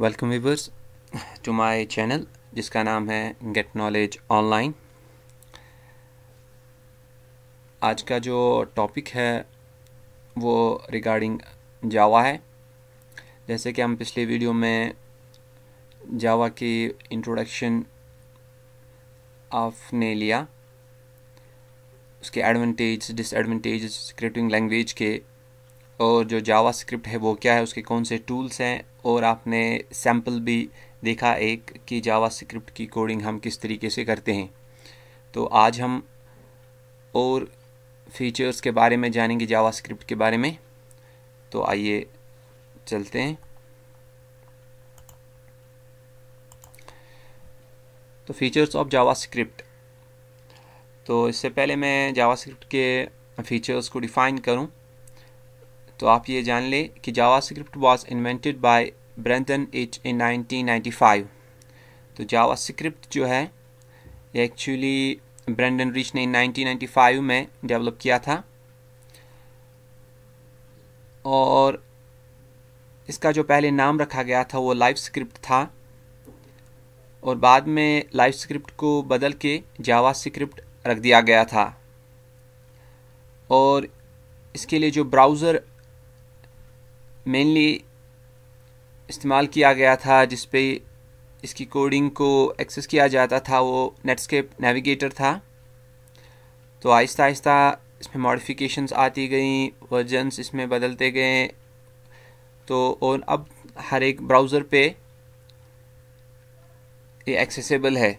Welcome viewers to my channel जिसका नाम है गेट नॉलेज ऑनलाइन आज का जो टॉपिक है वो रिगार्डिंग जावा है जैसे कि हम पिछले वीडियो में जावा की इंट्रोडक्शन आपने लिया उसके एडवांटेज डिसएडवांटेज क्रिएटिंग लैंग्वेज के और जो जावा स्क्रिप्ट है वो क्या है उसके कौन से टूल्स हैं और आपने सैम्पल भी देखा एक कि जावा स्क्रिप्ट की कोडिंग हम किस तरीके से करते हैं तो आज हम और फीचर्स के बारे में जानेंगे जावा स्क्रिप्ट के बारे में तो आइए चलते हैं तो फीचर्स ऑफ जावा स्क्रिप्ट तो इससे पहले मैं जावा स्क्रिप्ट के फीचर्स को डिफ़ाइन करूं तो आप ये जान लें कि JavaScript was invented by Brendan Eich in 1995 तो जावा स्क्रिप्ट जो है एक्चुअली ब्रेंडन रिच ने 1995 में डेवलप किया था और इसका जो पहले नाम रखा गया था वो लाइव स्क्रिप्ट था और बाद में लाइव स्क्रिप्ट को बदल के जावा स्क्रिप्ट रख दिया गया था और इसके लिए जो ब्राउज़र मेनली इस्तेमाल किया गया था जिस पे इसकी कोडिंग को एक्सेस किया जाता था वो नेटस्केप नेविगेटर था तो आहिस्ता आहिस्ता इसमें मॉडिफिकेशंस आती गई वर्जन्स इसमें बदलते गए तो और अब हर एक ब्राउज़र पे ये एक्सेसिबल है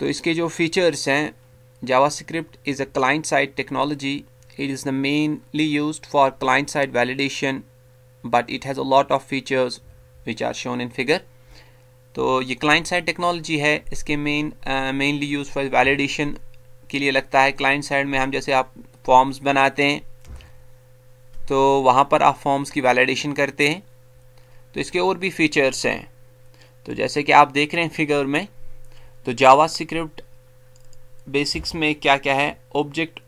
तो इसके जो फीचर्स हैं JavaScript is a client side technology It is mainly used for client-side validation, but it has a lot of features which are shown in figure. तो ये क्लाइंट साइड टेक्नोलॉजी है इसके main mainly use for validation के लिए लगता है client side में हम जैसे आप फॉर्म्स बनाते हैं तो वहाँ पर आप फॉर्म्स की वैलिडेशन करते हैं तो इसके और भी फीचर्स हैं तो जैसे कि आप देख रहे हैं फिगर में तो जावा स्क्रिप्ट बेसिक्स में क्या क्या है ऑब्जेक्ट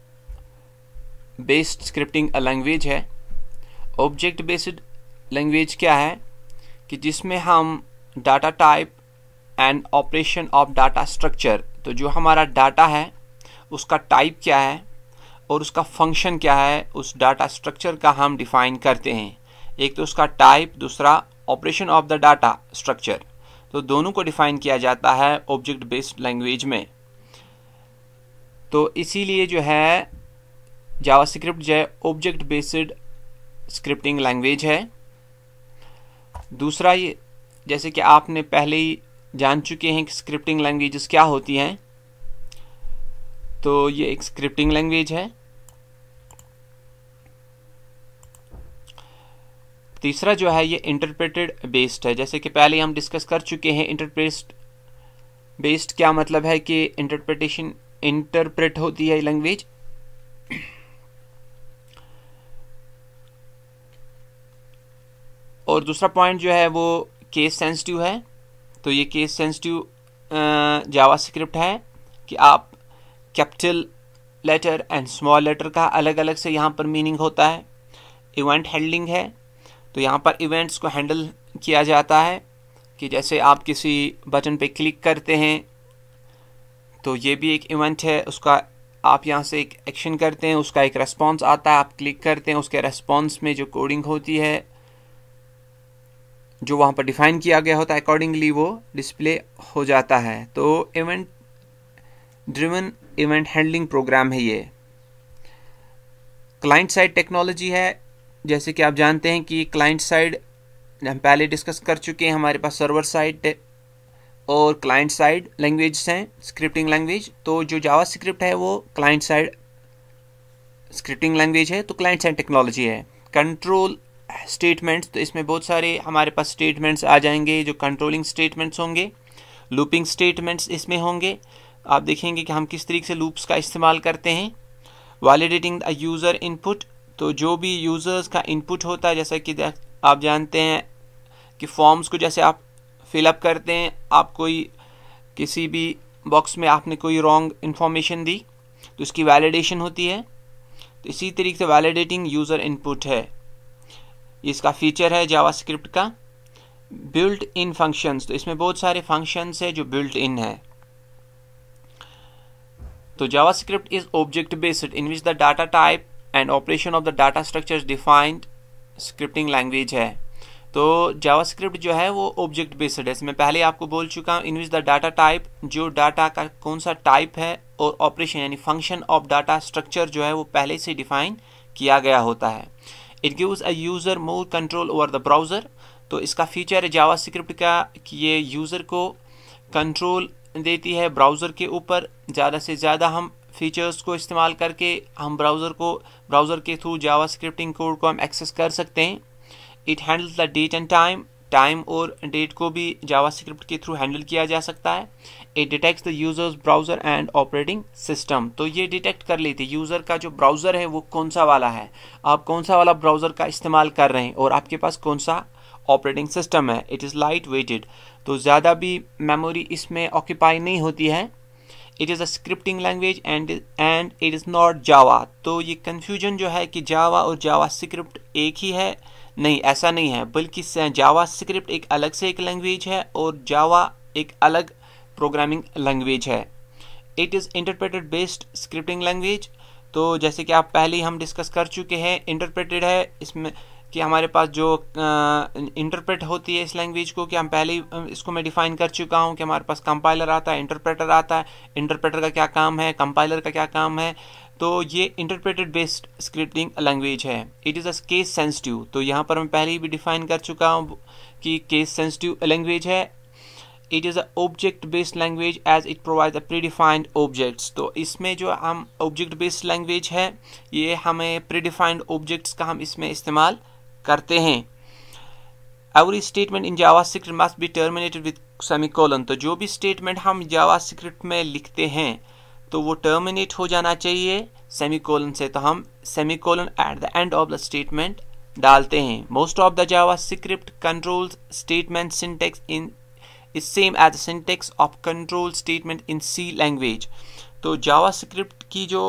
बेस्ड स्क्रिप्टिंग लैंग्वेज है ऑब्जेक्ट बेस्ड लैंग्वेज क्या है कि जिसमें हम data type and operation of data structure तो जो हमारा डाटा है उसका टाइप क्या है और उसका फंक्शन क्या है उस डाटा स्ट्रक्चर का हम डिफाइन करते हैं एक तो उसका टाइप दूसरा operation of the data structure तो दोनों को डिफाइन किया जाता है ऑब्जेक्ट बेस्ड लैंग्वेज में तो इसीलिए जो है जावास्क्रिप्ट जो है ऑब्जेक्ट बेस्ड स्क्रिप्टिंग लैंग्वेज है दूसरा ये जैसे कि आपने पहले ही जान चुके हैं कि स्क्रिप्टिंग लैंग्वेजेस क्या होती हैं तो ये एक स्क्रिप्टिंग लैंग्वेज है तीसरा जो है ये इंटरप्रेटेड बेस्ड है जैसे कि पहले हम डिस्कस कर चुके हैं इंटरप्रेट बेस्ड क्या मतलब है कि इंटरप्रिटेशन इंटरप्रेट होती है लैंग्वेज और दूसरा पॉइंट जो है वो केस सेंसिटिव है तो ये केस सेंसिटिव जावा स्क्रिप्ट है कि आप capital letter and small letter का अलग अलग से यहाँ पर मीनिंग होता है इवेंट हैंडलिंग है तो यहाँ पर इवेंट्स को हैंडल किया जाता है कि जैसे आप किसी बटन पे क्लिक करते हैं तो ये भी एक इवेंट है उसका आप यहाँ से एक एक्शन करते हैं उसका एक रेस्पॉन्स आता है आप क्लिक करते हैं उसके रेस्पॉन्स में जो कोडिंग होती है जो वहाँ पर डिफाइन किया गया होता है अकॉर्डिंगली वो डिस्प्ले हो जाता है तो event driven event handling program है ये क्लाइंट साइड टेक्नोलॉजी है जैसे कि आप जानते हैं कि क्लाइंट साइड हम पहले डिस्कस कर चुके हैं हमारे पास सर्वर साइड और क्लाइंट साइड लैंग्वेज हैं स्क्रिप्टिंग लैंग्वेज तो जो जावा स्क्रिप्ट है वो क्लाइंट साइड स्क्रिप्टिंग लैंग्वेज है तो क्लाइंट साइड टेक्नोलॉजी है कंट्रोल स्टेटमेंट्स तो इसमें बहुत सारे हमारे पास स्टेटमेंट्स आ जाएंगे जो कंट्रोलिंग स्टेटमेंट्स होंगे लूपिंग स्टेटमेंट्स इसमें होंगे आप देखेंगे कि हम किस तरीके से लूप्स का इस्तेमाल करते हैं वैलिडेटिंग द यूज़र इनपुट तो जो भी यूज़र्स का इनपुट होता है जैसा कि आप जानते हैं कि फॉर्म्स को जैसे आप फिलअप करते हैं आप कोई किसी भी बॉक्स में आपने कोई रॉन्ग इन्फॉर्मेशन दी तो इसकी वैलिडेशन होती है तो इसी तरीके से वैलिडेटिंग यूज़र इनपुट है इसका फीचर है जावास्क्रिप्ट का बिल्ट इन फंक्शंस तो इसमें बहुत सारे फंक्शंस है जो बिल्ट इन तो है तो JavaScript is object based in which the data type and operation of the data structure defined scripting language है तो जावास्क्रिप्ट जो है वो ऑब्जेक्ट बेस्ड है इसमें पहले आपको बोल चुका हूँ in which the data type जो डाटा का कौन सा टाइप है और ऑपरेशन यानी फंक्शन ऑफ डाटा स्ट्रक्चर जो है वो पहले से डिफाइन किया गया होता है it gives a user more control over the browser तो इसका फीचर है जावा स्क्रिप्ट का कि ये यूज़र को कंट्रोल देती है ब्राउज़र के ऊपर ज़्यादा से ज़्यादा हम फीचर्स को इस्तेमाल करके हम ब्राउज़र को ब्राउज़र के थ्रू जावा स्क्रिप्टिंग कोड को हम एक्सेस कर सकते हैं it handles the date and time time और डेट को भी जावास्क्रिप्ट के थ्रू हैंडल किया जा सकता है it detect the users browser and operating system तो ये डिटेक्ट कर लेती है यूज़र का जो ब्राउज़र है वो कौन सा वाला है आप कौन सा वाला ब्राउज़र का इस्तेमाल कर रहे हैं और आपके पास कौन सा ऑपरेटिंग सिस्टम है इट इज़ लाइट वेटेड तो ज़्यादा भी मेमोरी इसमें ऑक्यूपाई नहीं होती है it is a scripting language and and it is not Java तो ये कन्फ्यूजन जो है कि जावा और जावा स्क्रिप्ट एक ही है नहीं ऐसा नहीं है बल्कि जावा स्क्रिप्ट एक अलग से एक लैंग्वेज है और जावा एक अलग प्रोग्रामिंग लैंग्वेज है it is interpreted based scripting language तो जैसे कि आप पहले ही हम डिस्कस कर चुके हैं इंटरप्रेटेड है इसमें कि हमारे पास जो इंटरप्रेट होती है इस लैंग्वेज को कि हम पहले ही इसको मैं डिफ़ाइन कर चुका हूँ कि हमारे पास कंपाइलर आता है इंटरप्रेटर आता है इंटरप्रेटर का क्या काम है कंपाइलर का क्या काम है तो ये इंटरप्रेटेड बेस्ड स्क्रिप्टिंग लैंग्वेज है it is a case sensitive तो यहाँ पर मैं पहले ही भी डिफाइन कर चुका हूँ कि केस सेंसिटिव लैंग्वेज है it is a object based language as it provide a predefined objects तो इसमें जो हम ऑब्जेक्ट बेस्ड लैंग्वेज है ये हमें प्रीडिफाइंड ऑब्जेक्ट्स का हम इसमें इस्तेमाल करते हैं every statement in Java script must be terminated with semi तो जो भी स्टेटमेंट हम जावा स्क्रिप्ट में लिखते हैं तो वो टर्मिनेट हो जाना चाहिए सेमीकोलन से तो हम semicolon at the end of the statement डालते हैं most of the Java script control statement syntax in is same as syntax of control statement in C language तो जावा स्क्रिप्ट की जो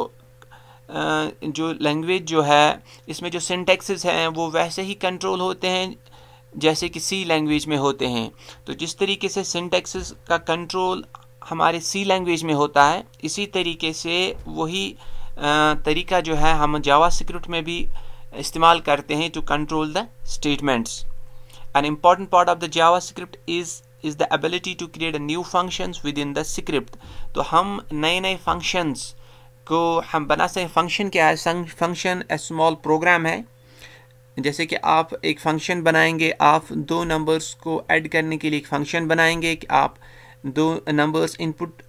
जो लैंग्वेज जो है इसमें जो सिंटेक्सेस हैं वो वैसे ही कंट्रोल होते हैं जैसे कि सी लैंग्वेज में होते हैं तो जिस तरीके से सिंटेक्सेस का कंट्रोल हमारे सी लैंग्वेज में होता है इसी तरीके से वही तरीका जो है हम जावा स्क्रिप्ट में भी इस्तेमाल करते हैं to control the statements an important part of the Java script is is the ability to create new functions within the script तो हम नए नए फंक्शंस को हम बना सकें फंक्शन क्या है फंक्शन ए स्मॉल प्रोग्राम है जैसे कि आप एक फंक्शन बनाएंगे आप दो नंबर्स को ऐड करने के लिए एक फंक्शन बनाएंगे कि आप दो नंबर्स इनपुट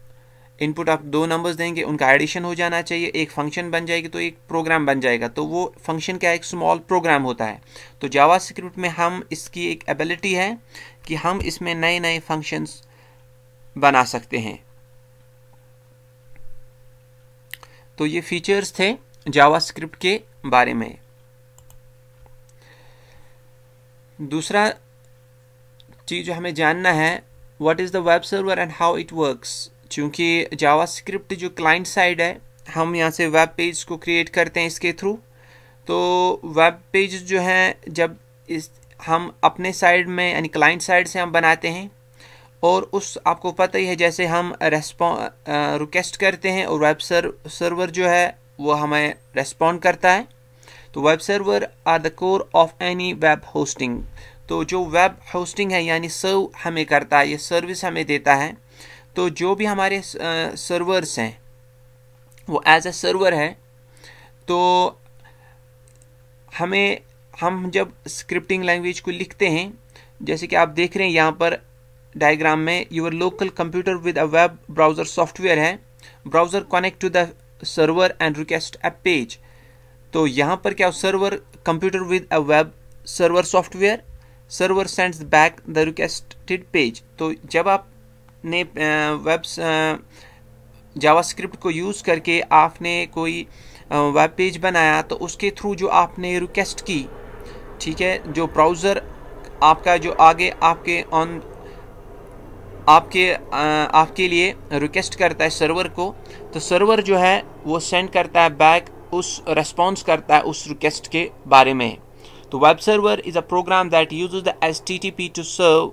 इनपुट आप दो नंबर्स देंगे उनका एडिशन हो जाना चाहिए एक फंक्शन बन जाएगी तो एक प्रोग्राम बन जाएगा तो वो फंक्शन क्या एक स्मॉल प्रोग्राम होता है तो जावा स्क्रिप्ट में हम इसकी एक एबिलिटी है कि हम इसमें नए नए फंक्शंस बना सकते हैं तो ये फीचर्स थे जावा स्क्रिप्ट के बारे में दूसरा चीज़ जो हमें जानना है what is the web server and how it works चूँकि जावा स्क्रिप्ट जो क्लाइंट साइड है हम यहाँ से वेब पेज को क्रिएट करते हैं इसके थ्रू तो वेब पेज जो हैं जब इस हम अपने साइड में यानी क्लाइंट साइड से हम बनाते हैं और उस आपको पता ही है जैसे हम रेस्पॉ रिक्वेस्ट करते हैं और वेब सर सर्वर जो है वो हमें रेस्पॉन्ड करता है तो web server are the core of any web hosting तो जो वेब होस्टिंग है यानी सर्व हमें करता है ये सर्विस हमें देता है तो जो भी हमारे सर्वर्स हैं वो एज ए सर्वर है तो हमें हम जब स्क्रिप्टिंग लैंग्वेज को लिखते हैं जैसे कि आप देख रहे हैं यहाँ पर डायग्राम में your local computer with a web browser software है browser connect to the server and request a page तो यहाँ पर क्या server computer with a web server software server sends back the requested page तो जब आपने web JavaScript को use करके आपने कोई वेब पेज बनाया तो उसके थ्रू जो आपने रिक्वेस्ट की ठीक है जो ब्राउज़र आपका जो आगे आपके ऑन आपके आपके लिए रिक्वेस्ट करता है सर्वर को तो सर्वर जो है वो सेंड करता है बैक उस रेस्पॉन्स करता है उस रिक्वेस्ट के बारे में तो web server is a program that use the S T T P to serve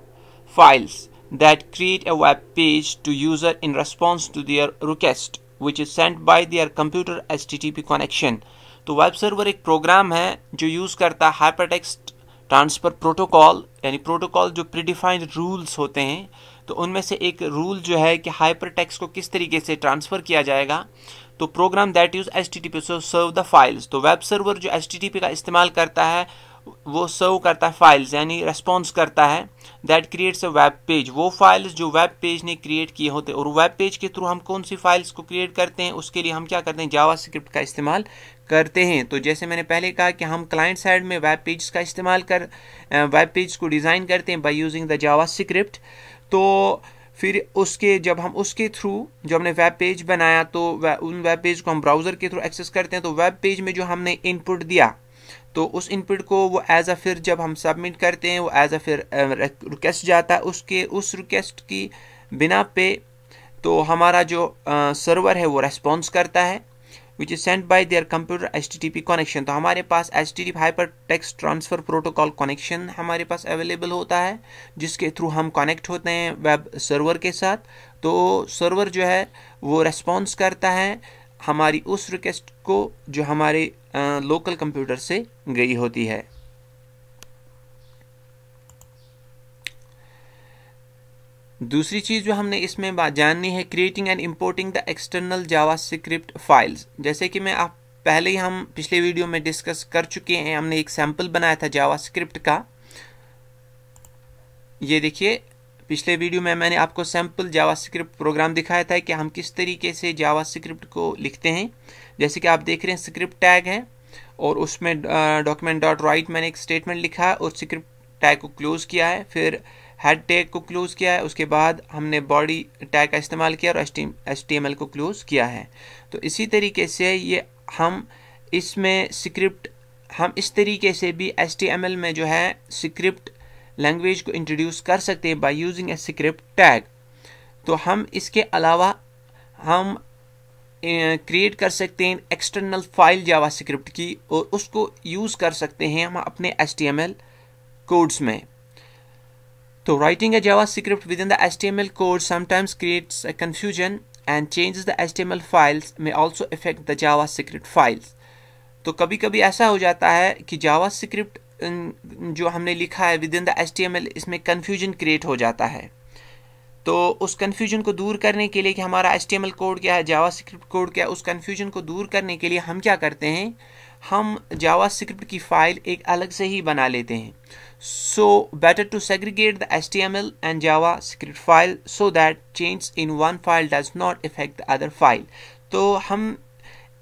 files that create files web page to user in response to their request which is request by their computer S T T P connection. तो web server एक program है जो use करता है hyper hypertext transfer protocol यानी protocol जो predefined rules होते हैं तो उनमें से एक रूल जो है कि हाइपर टेक्स को किस तरीके से ट्रांसफ़र किया जाएगा तो program that use S T T P serve the files तो वेब सर्वर जो एस टी टी पी का इस्तेमाल करता है वो सर्व करता है फाइल्स यानी रेस्पॉन्स करता है that creates a web page वो फाइल्स जो वेब पेज ने क्रिएट किए होते और वेब पेज के थ्रू हम कौन सी फाइल्स को क्रिएट करते हैं उसके लिए हम क्या करते हैं जावा स्क्रिप्ट का इस्तेमाल करते हैं तो जैसे मैंने पहले कहा कि हम क्लाइंट साइड में वेब पेज का इस्तेमाल कर वेब पेज को डिज़ाइन करते हैं by using the Java script तो फिर उसके जब हम उसके थ्रू जब हमने वेब पेज बनाया तो उन वेब पेज को हम ब्राउज़र के थ्रू एक्सेस करते हैं तो वेब पेज में जो हमने इनपुट दिया तो उस इनपुट को वो एज अ फिर जब हम सबमिट करते हैं वो एज अ फिर रिक्वेस्ट जाता है उसके उस रिक्वेस्ट की बिना पे तो हमारा जो सर्वर है वो रेस्पॉन्स करता है which is sent by their computer H T connection तो हमारे पास H T T hyper text transfer protocol connection हमारे पास अवेलेबल होता है जिसके थ्रू हम कनेक्ट होते हैं वेब सर्वर के साथ तो सर्वर जो है वो रेस्पॉन्स करता है हमारी उस रिक्वेस्ट को जो हमारे लोकल कंप्यूटर से गई होती है दूसरी चीज़ जो हमने इसमें बात जाननी है creating and importing the external Java script files जैसे कि मैं आप पहले ही हम पिछले वीडियो में डिस्कस कर चुके हैं हमने एक सैम्पल बनाया था जावा स्क्रिप्ट का ये देखिए पिछले वीडियो में मैंने आपको सैम्पल जावास्क्रिप्ट प्रोग्राम दिखाया था कि हम किस तरीके से जावास्क्रिप्ट को लिखते हैं जैसे कि आप देख रहे हैं स्क्रिप्ट टैग है और उसमें डॉक्यूमेंट डॉट राइट मैंने एक स्टेटमेंट लिखा और स्क्रिप्ट टैग को क्लोज़ किया है फिर हेड टैग को क्लोज़ किया है उसके बाद हमने बॉडी टैग का इस्तेमाल किया और एस टी को क्लोज़ किया है तो इसी तरीके से ये हम इसमें स्क्रिप्ट हम इस तरीके से भी एस में जो है स्क्रिप्ट लैंग्वेज को इंट्रोड्यूस कर सकते हैं by using a script tag तो हम इसके अलावा हम क्रिएट कर सकते हैं एक्सटर्नल फाइल जावा स्क्रिप्ट की और उसको यूज़ कर सकते हैं हम अपने एल कोड्स में तो writing a Java script within the S T M L code sometimes creates a confusion and changes the S T M L files में also effect the Java script files तो कभी कभी ऐसा हो जाता है कि जावा स्क्रिप्ट जो हमने लिखा है विद इन द एच इसमें कन्फ्यूजन क्रिएट हो जाता है तो उस कन्फ्यूजन को दूर करने के लिए कि हमारा एच कोड क्या है जावा कोड क्या है उस कन्फ्यूजन को दूर करने के लिए हम क्या करते हैं हम जावा की फ़ाइल एक अलग से ही बना लेते हैं so better to the S T M L and Java script file so that change in one file does not effect the other file तो हम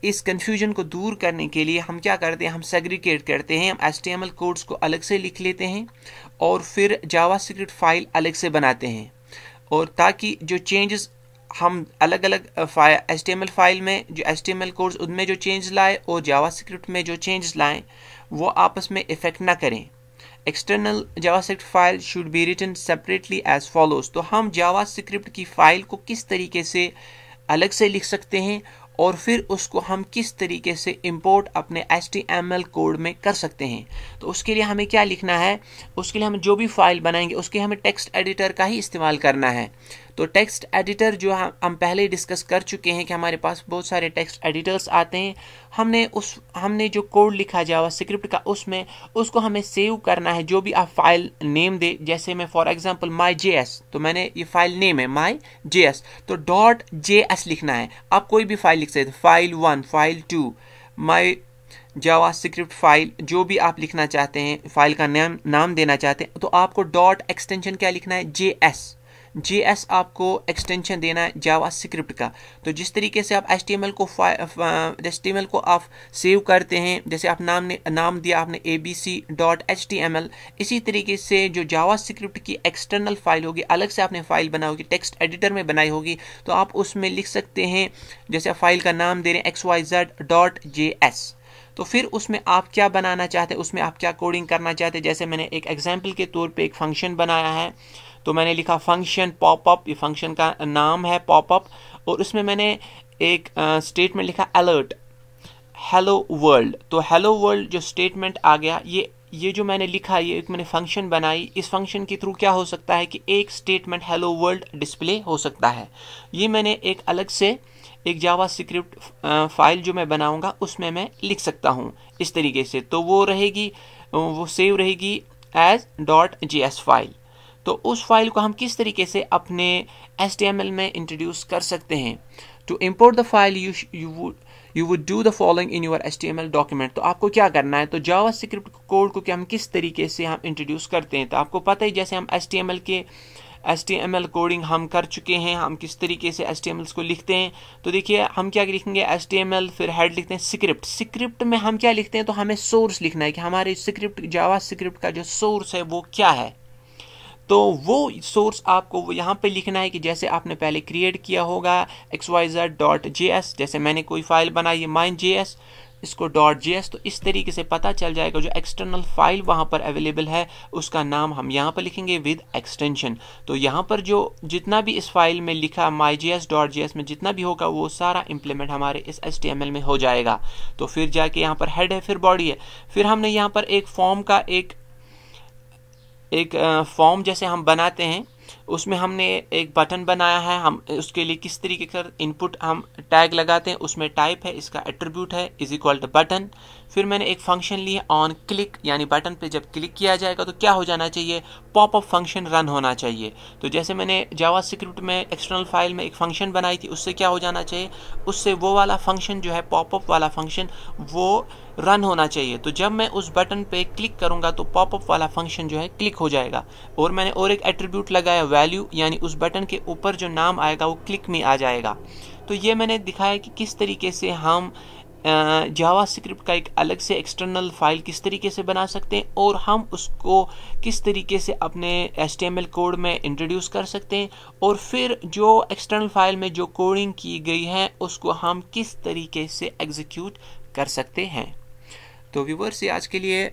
इस कन्फ्यूजन को दूर करने के लिए हम क्या करते हैं हम सेग्रीगेट करते हैं हम एस टी कोड्स को अलग से लिख लेते हैं और फिर जावा स्क्रिप्ट फाइल अलग से बनाते हैं और ताकि जो चेंजेस हम अलग अलग एस टी फाइल में जो एस टी कोड्स उनमें जो चेंज लाए और जावा स्क्रिप्ट में जो चेंज लाएँ वो आपस में इफ़ेक्ट ना करें external Java script file should be written separately as follows तो हम जावा सिक्रिप्ट की फाइल को किस तरीके से अलग से लिख सकते हैं और फिर उसको हम किस तरीके से इम्पोर्ट अपने एस कोड में कर सकते हैं तो उसके लिए हमें क्या लिखना है उसके लिए हम जो भी फाइल बनाएंगे उसके हमें टेक्स्ट एडिटर का ही इस्तेमाल करना है तो टेक्स्ट एडिटर जो हम पहले डिस्कस कर चुके हैं कि हमारे पास बहुत सारे टेक्स्ट एडिटर्स आते हैं हमने उस हमने जो कोड लिखा जावा स्क्रिप्ट का उसमें उसको हमें सेव करना है जो भी आप फाइल नेम दे जैसे मैं फॉर एग्जांपल माय जे तो मैंने ये फाइल नेम है माय जे तो डॉट जे लिखना है आप कोई भी फाइल लिख सकते file one file two my Java script file जो भी आप लिखना चाहते हैं फाइल का नाम नाम देना चाहते हैं तो आपको डॉट एक्सटेंशन क्या लिखना है जे एस जे एस आपको एक्सटेंशन देना है जावा स्क्रिप्ट का तो जिस तरीके से आप एस टी एम एल को एच टी एम एल को आप सेव करते हैं जैसे आप नाम ने नाम दिया आपने A B C dot H T M L इसी तरीके से जो जावा स्क्रिप्ट की एक्सटर्नल फाइल होगी अलग से आपने फाइल बनाई होगी टेक्स्ट एडिटर में बनाई होगी तो आप उसमें लिख सकते हैं जैसे फाइल का नाम दे रहे हैं X Y Z dot J S तो फिर उसमें आप क्या बनाना चाहते हैं उसमें आप क्या कोडिंग करना चाहते हैं जैसे मैंने एक एग्जाम्पल के तौर पे एक फंक्शन बनाया है तो मैंने लिखा फंक्शन पॉपअप ये फंक्शन का नाम है पॉपअप और उसमें मैंने एक स्टेटमेंट लिखा अलर्ट हेलो वर्ल्ड तो हेलो वर्ल्ड जो स्टेटमेंट आ गया ये ये जो मैंने लिखा ये एक मैंने फंक्शन बनाई इस फंक्शन के थ्रू क्या हो सकता है कि एक स्टेटमेंट हेलो वर्ल्ड डिस्प्ले हो सकता है ये मैंने एक अलग से एक जावा स्क्रिप्ट फाइल जो मैं बनाऊंगा उसमें मैं लिख सकता हूँ इस तरीके से तो वो रहेगी वो सेव रहेगी as dot G S file तो उस फाइल को हम किस तरीके से अपने एस में इंट्रोड्यूस कर सकते हैं to import the file you you you would do the following in your S document तो आपको क्या करना है तो जावा स्क्रिप्ट कोड को कि हम किस तरीके से हम इंट्रोड्यूस करते हैं तो आपको पता ही जैसे हम S K S T M L coding हम कर चुके हैं हम किस तरीके से एस टी एम एल्स को लिखते हैं तो देखिए हम क्या लिखेंगे एस टी एम एल फिर हेड लिखते हैं स्क्रिप्ट स्क्रिप्ट में हम क्या लिखते हैं तो हमें सोर्स लिखना है कि हमारे स्क्रिप्ट जावा स्क्रिप्ट का जो सोर्स है वो क्या है तो वो सोर्स आपको वो यहाँ पे लिखना है कि जैसे आपने पहले क्रिएट किया होगा X Y Z dot J S जैसे मैंने कोई फाइल बनाई है माइन जे एस इसको डॉट जे एस तो इस तरीके से पता चल जाएगा जो एक्सटर्नल फाइल वहाँ पर अवेलेबल है उसका नाम हम यहाँ पर लिखेंगे विद एक्सटेंशन तो यहाँ पर जो जितना भी इस फाइल में लिखा my J S dot J S में जितना भी होगा वो सारा इम्प्लीमेंट हमारे इस एस टी एम एल में हो जाएगा तो फिर जाके यहाँ पर हेड है फिर बॉडी है फिर हमने यहाँ पर एक फॉर्म का एक एक फॉर्म जैसे हम बनाते हैं उसमें हमने एक बटन बनाया है हम उसके लिए किस तरीके का इनपुट हम टैग लगाते हैं उसमें टाइप है इसका एट्रीब्यूट है इज इक्वल टू बटन फिर मैंने एक फंक्शन लिया ऑन क्लिक यानी बटन पे जब क्लिक किया जाएगा तो क्या हो जाना चाहिए पॉपअप फंक्शन रन होना चाहिए तो जैसे मैंने जावा स्क्रिप्ट में एक्सटर्नल फाइल में एक फंक्शन बनाई थी उससे क्या हो जाना चाहिए उससे वो वाला फंक्शन जो है पॉपअप वाला फंक्शन वो रन होना चाहिए तो जब मैं उस बटन पे क्लिक करूंगा तो पॉपअप वाला फंक्शन जो है क्लिक हो जाएगा और मैंने और एक एट्रीब्यूट लगाया वैल्यू यानी उस बटन के ऊपर जो नाम आएगा वो क्लिक में आ जाएगा तो ये मैंने दिखाया कि किस तरीके से हम जावा स्क्रिप्ट का एक अलग से एक्सटर्नल फाइल किस तरीके से बना सकते हैं और हम उसको किस तरीके से अपने एस कोड में इंट्रोड्यूस कर सकते हैं और फिर जो एक्सटर्नल फाइल में जो कोडिंग की गई है उसको हम किस तरीके से एग्जीक्यूट कर सकते हैं तो व्यूवर्स आज के लिए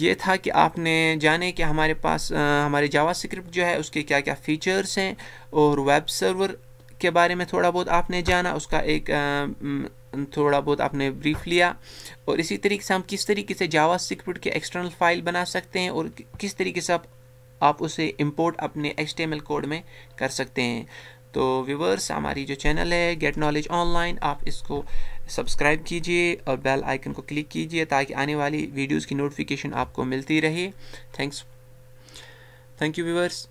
ये था कि आपने जाने कि हमारे पास आ, हमारे जावा स्क्रिप्ट जो है उसके क्या क्या फ़ीचर्स हैं और वेब सर्वर के बारे में थोड़ा बहुत आपने जाना उसका एक आ, थोड़ा बहुत आपने ब्रीफ लिया और इसी तरीके से हम किस तरीके से जावा स्क्रिप्ट के एक्सटर्नल फाइल बना सकते हैं और किस तरीके से आप आप उसे इंपोर्ट अपने एच कोड में कर सकते हैं तो व्यूवर्स हमारी जो चैनल है गेट नॉलेज ऑनलाइन आप इसको सब्सक्राइब कीजिए और बेल आइकन को क्लिक कीजिए ताकि आने वाली वीडियोस की नोटिफिकेशन आपको मिलती रहे थैंक्स थैंक यू व्यूवर्स